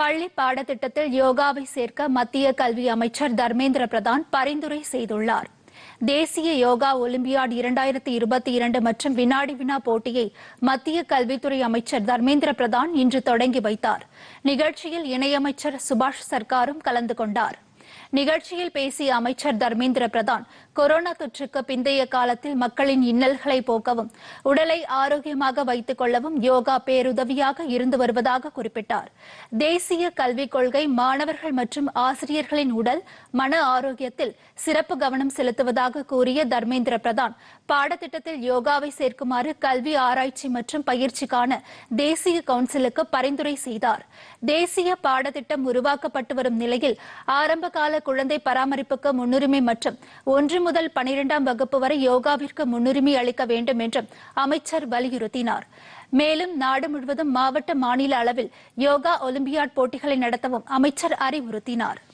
பள்ளி பாடத்திட்டத்தில் யோகாவை சேர்க்க மத்திய கல்வி அமைச்சர் தர்மேந்திர பிரதான் பரிந்துரை செய்துள்ளார் தேசிய யோகா ஒலிம்பியாட் இரண்டாயிரத்தி இருபத்தி இரண்டு மற்றும் வினாடி வினா போட்டியை மத்திய கல்வித்துறை அமைச்சர் தர்மேந்திர பிரதான் இன்று தொடங்கி வைத்தார் நிகழ்ச்சியில் இணையமைச்சர் சுபாஷ் சர்க்காரும் கலந்து கொண்டாா் நிகழ்ச்சியில் பேசிய அமைச்சர் தர்மேந்திர பிரதான் கொரோனா தொற்றுக்கு பிந்தைய காலத்தில் மக்களின் இன்னல்களை போக்கவும் உடலை ஆரோக்கியமாக வைத்துக் கொள்ளவும் யோகா பேருதவியாக இருந்து வருவதாக குறிப்பிட்டார் தேசிய கல்விக் கொள்கை மாணவர்கள் மற்றும் ஆசிரியர்களின் உடல் மன ஆரோக்கியத்தில் சிறப்பு கவனம் செலுத்துவதாக கூறிய தர்மேந்திர பிரதான் பாடத்திட்டத்தில் யோகாவை சேர்க்குமாறு கல்வி ஆராய்ச்சி மற்றும் பயிற்சிக்கான தேசிய கவுன்சிலுக்கு பரிந்துரை செய்தார் தேசிய பாடத்திட்டம் உருவாக்கப்பட்டு வரும் நிலையில் ஆரம்பகால குளிர்கால குழந்தை பராமரிப்புக்கு முன்னுரிமை மற்றும் ஒன்று முதல் பனிரெண்டாம் வகுப்பு வரை யோகாவிற்கு முன்னுரிமை அளிக்க வேண்டும் என்றும் அமைச்சர் வலியுறுத்தினார் மேலும் நாடு முழுவதும் மாவட்ட மாநில அளவில் யோகா ஒலிம்பியாட் போட்டிகளை நடத்தவும் அமைச்சர் அறிவுறுத்தினார்